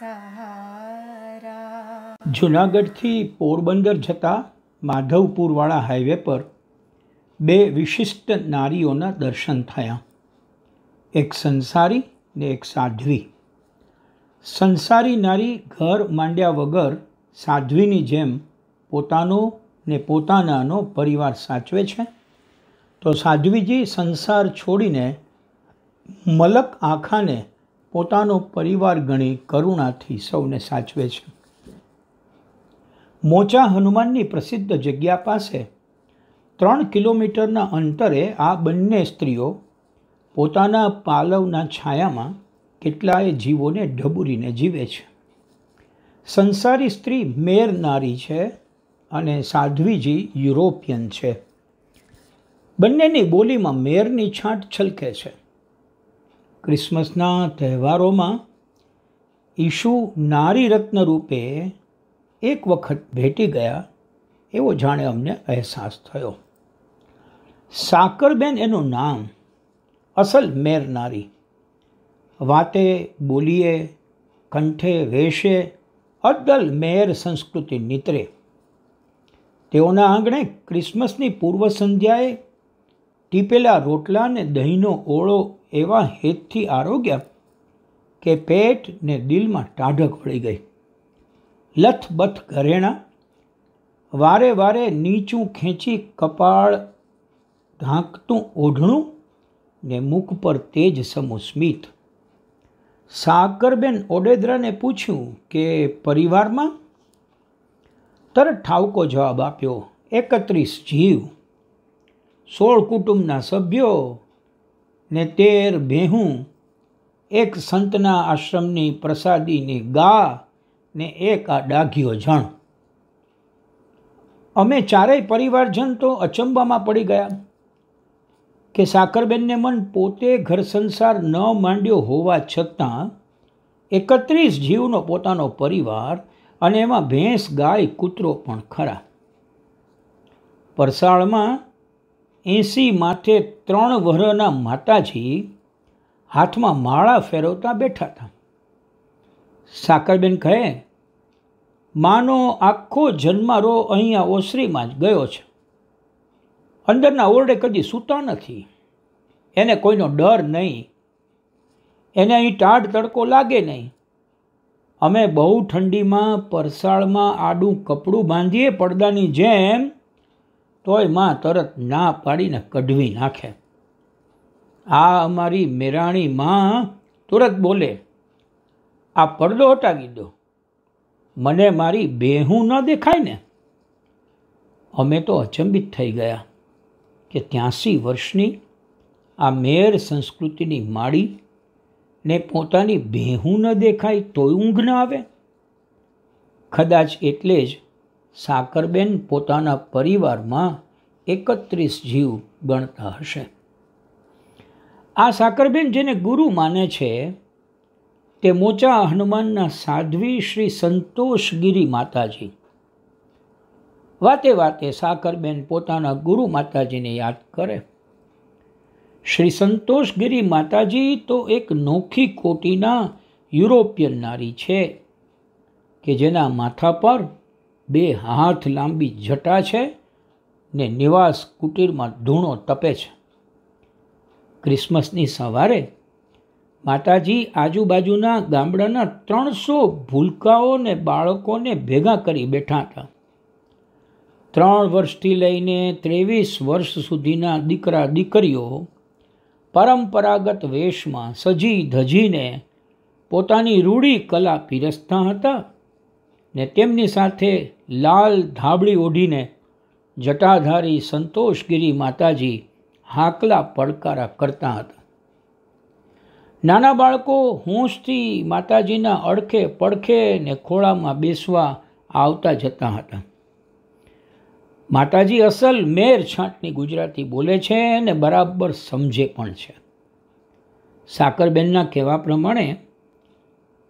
સહારા જૂનાગઢથી પોરબંદર જતા માધવપુરવાળા હાઈવે પર બે વિશિષ્ટ નારીઓના દર્શન થયા એક સંસારી ને એક સાધ્વી સંસારી નારી ઘર માંડ્યા વગર સાધ્વીની જેમ પોતાનો ને પોતાનાનો પરિવાર સાચવે છે તો સાધ્વીજી સંસાર છોડીને મલક આખાને પોતાનો પરિવાર ગણી કરુણાથી સૌને સાચવે છે મોચા હનુમાનની પ્રસિદ્ધ જગ્યા પાસે ત્રણ કિલોમીટરના અંતરે આ બંને સ્ત્રીઓ પોતાના પાલવના છાયામાં કેટલાય જીવોને ઢબૂરીને જીવે છે સંસારી સ્ત્રી મેર નારી છે અને સાધ્વીજી યુરોપિયન છે બંનેની બોલીમાં મેરની છાંટ છલકે છે ક્રિસમસના તહેવારોમાં ઈશુ નારી રત્ન રૂપે એક વખત ભેટી ગયા એવો જાણે અમને અહેસાસ થયો સાકરબેન એનું નામ અસલ મેર નારી વાતે બોલીએ કંઠે વેશે અદ્દલ મેર સંસ્કૃતિ નીતરે તેઓના આંગણે ક્રિસમસની પૂર્વ સંધ્યાએ ટીપેલા રોટલા ને દહીંનો ઓળો એવા હેતથી આરોગ્યા કે પેટ ને દિલમાં ટાઢક વળી ગઈ લથબથ ઘરેણા વારે વારે નીચું ખેંચી કપાળ ઢાંકતું ઓઢણું ને મુખ પર તેજ સમુ સ્મિત સાકરબેન ઓડેદરાને પૂછ્યું કે પરિવારમાં તરત ઠાવકો જવાબ આપ્યો એકત્રીસ જીવ સોળ કુટુંબના સભ્યો ને તેર ભેહું એક સંતના આશ્રમની પ્રસાદીની ગા ને એક આ ડાઘીઓ જણ અમે ચારેય પરિવારજન તો અચંબામાં પડી ગયા કે સાકરબેનને મન પોતે ઘર સંસાર ન માંડ્યો હોવા છતાં એકત્રીસ જીવનો પોતાનો પરિવાર અને એમાં ભેંસ ગાય કૂતરો પણ ખરા પરસાળમાં એંસી માથે ત્રણ વહરના માતાજી હાથમાં માળા ફેરવતા બેઠા હતા સાકરબેન કહે માનો આખો જન્મારો અહીંયા ઓસરીમાં જ ગયો છે અંદરના ઓરડે કદી સૂતા નથી એને કોઈનો ડર નહીં એને અહીં ટાઢ તડકો લાગે નહીં અમે બહુ ઠંડીમાં પરસાળમાં આડું કપડું બાંધીએ પડદાની જેમ તોય માં તરત ના પાડીને કઢવી નાખે આ અમારી મેરાણી માં તુરત બોલે આ પડદો હટાવી દો મને મારી બેહું ન દેખાય ને અમે તો અચંબિત થઈ ગયા કે ત્યાંસી વર્ષની આ મેર સંસ્કૃતિની માળી ને પોતાની ભેહું ન દેખાય તોય ઊંઘ ન આવે કદાચ એટલે જ સાકરબેન પોતાના પરિવારમાં એકત્રીસ જીવ ગણતા હશે આ સાકરબેન જેને ગુરુ માને છે તે મોચા હનુમાનના સાધ્વી શ્રી સંતોષગીરી માતાજી વાતે વાતે સાકરબેન પોતાના ગુરુ માતાજીને યાદ કરે શ્રી સંતોષગીરી માતાજી તો એક નોખી કોટીના યુરોપિયન નારી છે કે જેના માથા પર બે હાથ લાંબી જટા છે ને નિવાસ કુટીરમાં ધૂણો તપે છે ક્રિસમસની સવારે માતાજી આજુબાજુના ગામડાના ત્રણસો ભૂલકાઓને બાળકોને ભેગા કરી બેઠા હતા ત્રણ વર્ષથી લઈને ત્રેવીસ વર્ષ સુધીના દીકરા દીકરીઓ પરંપરાગત વેશમાં સજી ધજીને પોતાની રૂઢી કલા પીરસતા હતા ને તેમની સાથે લાલ ધાબળી ઓઢીને જટાધારી સંતોષગીરી માતાજી હાકલા પડકારા કરતા હતા નાના બાળકો હોંશથી માતાજીના અડખે પડખે ને ખોળામાં બેસવા આવતા જતા હતા માતાજી અસલ મેર છાંટની ગુજરાતી બોલે છે અને બરાબર સમજે પણ છે સાકરબેનના કહેવા પ્રમાણે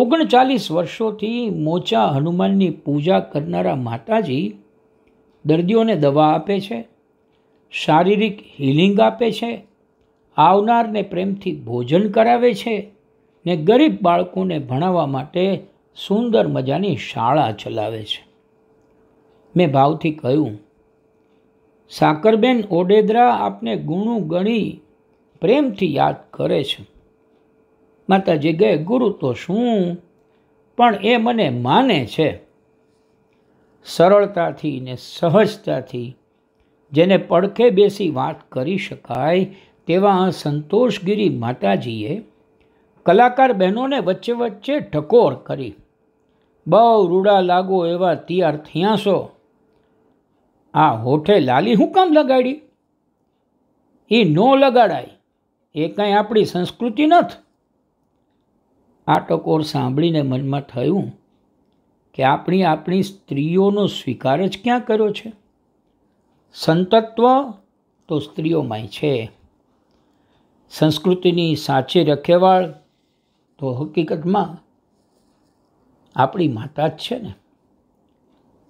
ઓગણચાલીસ વર્ષોથી મોચા હનુમાનની પૂજા કરનારા માતાજી દર્દીઓને દવા આપે છે શારીરિક હિલિંગ આપે છે આવનારને પ્રેમથી ભોજન કરાવે છે ને ગરીબ બાળકોને ભણાવવા માટે સુંદર મજાની શાળા ચલાવે છે મેં ભાવથી કહ્યું સાકરબેન ઓડેદરા આપને ગુણું ગણી પ્રેમથી યાદ કરે છે માતાજી ગયે ગુરુ તો શું પણ એ મને માને છે સરળતાથી ને સહજતાથી જેને પડખે બેસી વાત કરી શકાય તેવા સંતોષગીરી માતાજીએ કલાકાર બહેનોને વચ્ચે વચ્ચે ઠકોર કરી બહુ રૂડા લાગો એવા તૈયાર થયાસો આ હોઠે લાલી હું કામ લગાડી એ ન લગાડાય એ કંઈ આપણી સંસ્કૃતિ નથી આ ટકોર સાંભળીને મનમાં થયું કે આપણી આપણી સ્ત્રીઓનો સ્વીકાર જ ક્યાં કર્યો છે સંતત્વ તો સ્ત્રીઓમાંય છે સંસ્કૃતિની સાચી રખેવાળ તો હકીકતમાં આપણી માતા જ છે ને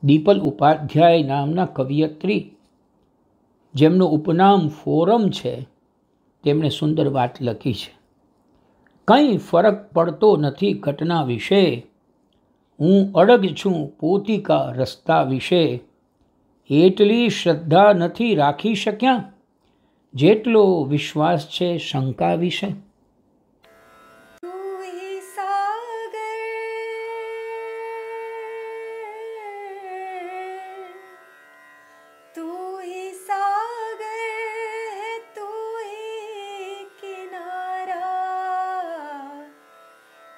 દીપલ ઉપાધ્યાય નામના કવિયત્રી જેમનું ઉપનામ ફોરમ છે તેમણે સુંદર વાત લખી છે કંઈ ફરક પડતો નથી ઘટના વિશે હું અડગ છું પોતિકા રસ્તા વિશે એટલી શ્રદ્ધા નથી રાખી શક્યા જેટલો વિશ્વાસ છે શંકા વિશે